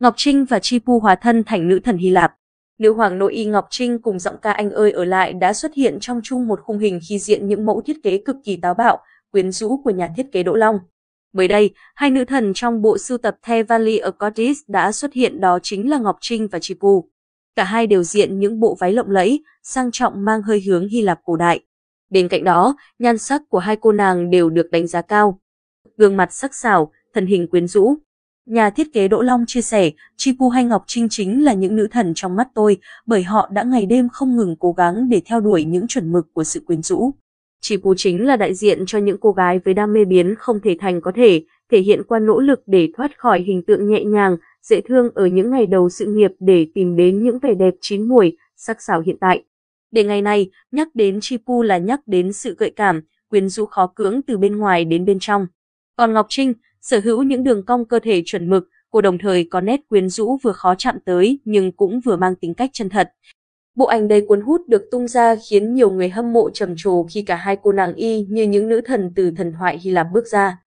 Ngọc Trinh và Chi Pu hóa thân thành nữ thần Hy Lạp. Nữ hoàng nội y Ngọc Trinh cùng giọng ca anh ơi ở lại đã xuất hiện trong chung một khung hình khi diện những mẫu thiết kế cực kỳ táo bạo, quyến rũ của nhà thiết kế Đỗ Long. Mới đây, hai nữ thần trong bộ sưu tập The Valley of Goddess đã xuất hiện đó chính là Ngọc Trinh và Chi Pu. Cả hai đều diện những bộ váy lộng lẫy, sang trọng mang hơi hướng Hy Lạp cổ đại. Bên cạnh đó, nhan sắc của hai cô nàng đều được đánh giá cao. Gương mặt sắc sảo, thân hình quyến rũ, Nhà thiết kế Đỗ Long chia sẻ, Chipu hay Ngọc Trinh chính là những nữ thần trong mắt tôi bởi họ đã ngày đêm không ngừng cố gắng để theo đuổi những chuẩn mực của sự quyến rũ. Chipu chính là đại diện cho những cô gái với đam mê biến không thể thành có thể, thể hiện qua nỗ lực để thoát khỏi hình tượng nhẹ nhàng, dễ thương ở những ngày đầu sự nghiệp để tìm đến những vẻ đẹp chín muồi, sắc sảo hiện tại. Để ngày nay, nhắc đến Chipu là nhắc đến sự gợi cảm, quyến rũ khó cưỡng từ bên ngoài đến bên trong. Còn Ngọc Trinh, sở hữu những đường cong cơ thể chuẩn mực, cô đồng thời có nét quyến rũ vừa khó chạm tới nhưng cũng vừa mang tính cách chân thật. Bộ ảnh đầy cuốn hút được tung ra khiến nhiều người hâm mộ trầm trồ khi cả hai cô nàng y như những nữ thần từ thần thoại Hy Lạp bước ra.